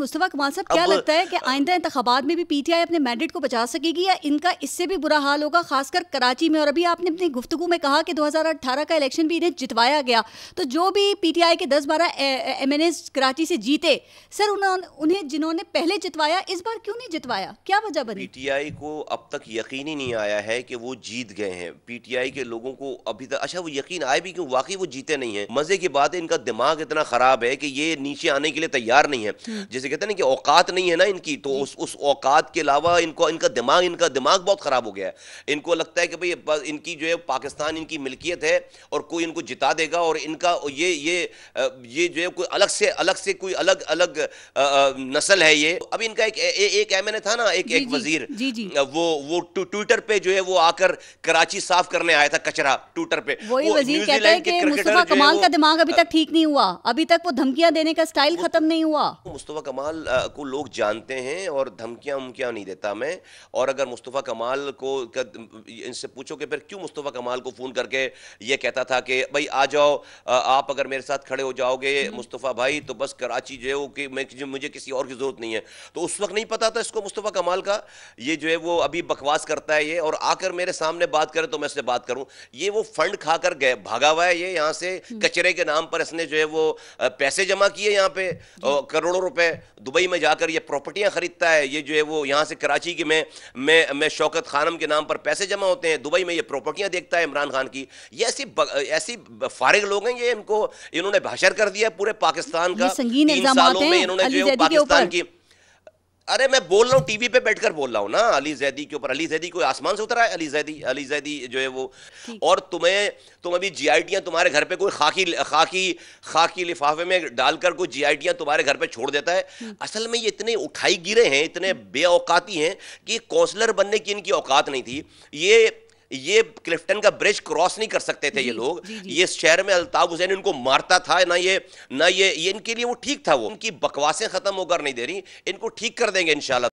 मुस्तफ़ा कमाल साहब क्या लगता है कि आइंदा इंतबात में भी पीटीआई अपने मैंडेट को बचा सकेगी या इनका इससे भी बुरा हाल होगा खासकर कराची में और अभी आपने अपनी गुफ्तु में कहा कि 2018 का इलेक्शन भी इन्हें जितवाया गया तो जो भी पीटीआई के 10-12 एमएनएस कराची से जीते सर उन्होंने उन्हें जिन्होंने पहले जितवाया इस बार क्यों नहीं जितवाया क्या वजह बनी पीटीआई को अब तक यकीन ही नहीं आया है कि वो जीत गए हैं पीटीआई के लोगों को अभी तक अच्छा वो यकीन आए भी क्यों वाकई वो जीते नहीं है मजे की बात है इनका दिमाग इतना खराब है कि ये नीचे आने के लिए तैयार नहीं है हम्म। जैसे कहते हैं ना कि औकात नहीं है ना इनकी तो उस उस औकात के अलावा इनको इनका दिमाग इनका दिमाग बहुत ख़राब हो गया है इनको लगता है कि भाई इनकी जो है पाकिस्तान इनकी मिल्कियत है और कोई इनको जिता देगा और इनका ये ये ये जो है कोई अलग से अलग से कोई अलग अलग नस्ल है ये अभी इनका एक एक एम था ना एक एक वजीर वो वो ट्विटर पर जो है वो आकर कराची साफ करने आया था कचरा ट्विटर पर कमाल का दिमाग अभी तक ठीक नहीं हुआ अभी तक वो धमकियां देने का स्टाइल खत्म नहीं हुआ मुस्तफा कमाल कमाल को लोग जानते हैं और धमकियाँ उमकियाँ नहीं देता मैं और अगर मुस्तफ़ा कमाल को इनसे पूछो कि फिर क्यों मुस्तफ़ा कमाल को फ़ोन करके ये कहता था कि भाई आ जाओ आप अगर मेरे साथ खड़े हो जाओगे हम्म। मुस्तफ़ा भाई तो बस कराची जो है वो कि मैं मुझे किसी और की ज़रूरत नहीं है तो उस वक्त नहीं पता था इसको मुस्तफ़ा कमाल का ये जो है वो अभी बकवास करता है ये और आकर मेरे सामने बात करें तो मैं इससे बात करूँ ये वो फंड खा कर गए भागा हुआ है ये यहाँ से हम्म। कचरे के नाम पर इसने जो है वो पैसे जमा किए यहाँ पे करोड़ों रुपए दुबई में जाकर ये प्रॉपर्टियाँ ख़रीदता है ये जो है वो यहाँ से कराची के में मैं मैं शौकत खानम के नाम पर पैसे जमा होते हैं दुबई में ये प्रॉपर्टियाँ देखता है इमरान खान की ये ऐसी ऐसी फारिग लोग हैं ये इनको इन्होंने भाषण कर दिया पूरे पाकिस्तान का सालों में इन्होंने जो है पाकिस्तान की अरे मैं बोल रहा हूँ टीवी पे बैठकर बोल रहा हूँ ना अली जैदी के ऊपर अली जैदी कोई आसमान से उतरा है अली जैदी अली जैदी जो है वो और तुम्हें तुम अभी जी आई टियाँ तुम्हारे घर पे कोई खाकी खाकी खाकी लिफाफे में डालकर कोई जी आई टियाँ तुम्हारे घर पे छोड़ देता है हम्म। असल में ये इतने उठाई गिरे हैं इतने बेऔकाती हैं कि कौंसलर बनने की इनकी औकात नहीं थी ये ये क्लिफ्टन का ब्रिज क्रॉस नहीं कर सकते थे ये लोग ये शहर में अलताफ़ हुसैन इनको मारता था ना ये ना ये, ये इनके लिए वो ठीक था वो उनकी बकवासें ख़त्म होकर नहीं दे रही इनको ठीक कर देंगे इनशाला